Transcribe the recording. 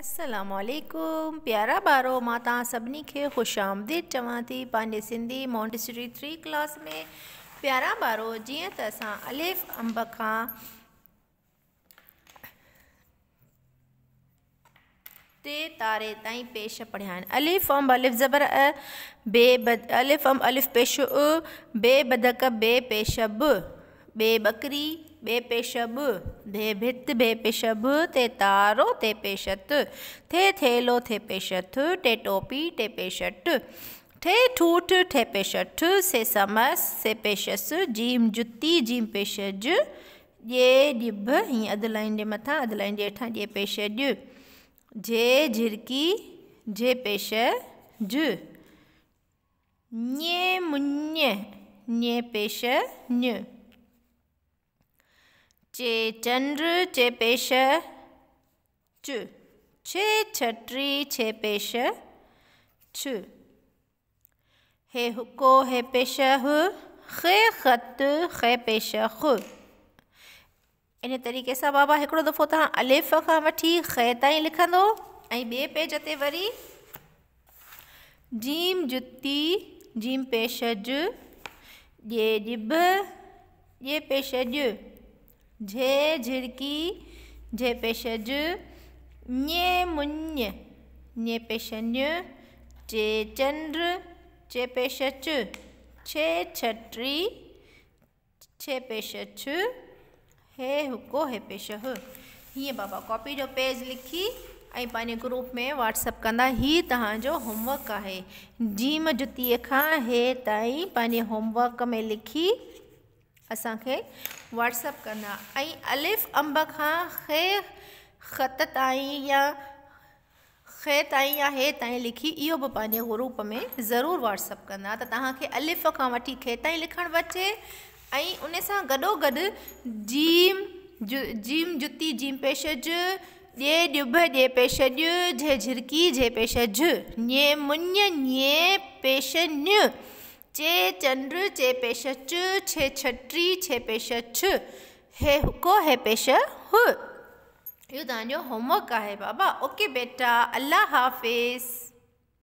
असलकुम प्यारा बारो मां तव्हां के खुश आमदीद चवां थी सिंधी मॉन्टेसरी थ्री क्लास में प्यारा बारो जी त असां अंब का टे तारे तई पेश पढ़िया अलिफ़ अम्ब अलिफ़ ज़बर अ बे बद अलिफ़ अम्ब अलिफ़ पेश बे बदक बे पेश ब बे बकरी बे पेशब ધે भित बे पेशब ते तारो ते पेशत थे थेलो थे पेशत टे टोपी टे पेशट ठे ठूठ ठे पेशठ से समस से पेशस जीम जुती जीम पेशज ये डिब ही अध लाइन के मथा अध लाइन के हेठा ये पेशज जे झिरकी जे पेशज न्ये मुन्य पेश न्य चे चंड चे पेश चु छे छी छे पेश हेको हे हुको हे पेश हु खे खे ख़त पेश इन तरीक़े सां बाबा हिकिड़ो दफ़ो तव्हां अलिफ़ खां वठी खे ताईं लिखंदो ऐं ॿिए पेज ते वरी जीम जुती जीम पेश जु पेश जिबे झे झिड़की झे पेशज ने मुन्य ने पेशे चे चंद्र चे पेशच छे छत्री छे पेशच हे हुको हे पेशह हे बाबा कॉपी जो पेज लिखी ऐं ग्रुप में व्हाट्सअप कंदा हि तहो होमवर्क है जीम जुती का हे ताईं पंहिंजे होमवर्क में लिखी असांखे व्हाट्सअप कंदा अलिफ़ अंब का खे ख़त या खे ताई या हे ताई लिखी इहो भी पंहिंजे ग्रुप में ज़रूर व्हाट्सअप कंदा तक अलिफ़ का वी खे ताई लिख अचे उन गडो गड जीम जु जीम जुती जीम पेश ॾे डुब ॾे पेश झिरकी झे पेश झ ञे मुञ ञे पेश चे चंद्र चे पेश च छे छत्री छे पेश छ हे को हे पेश हु इहो तव्हांजो होमवर्क है बाबा ओके बेटा अल्लाह हाफ़िज़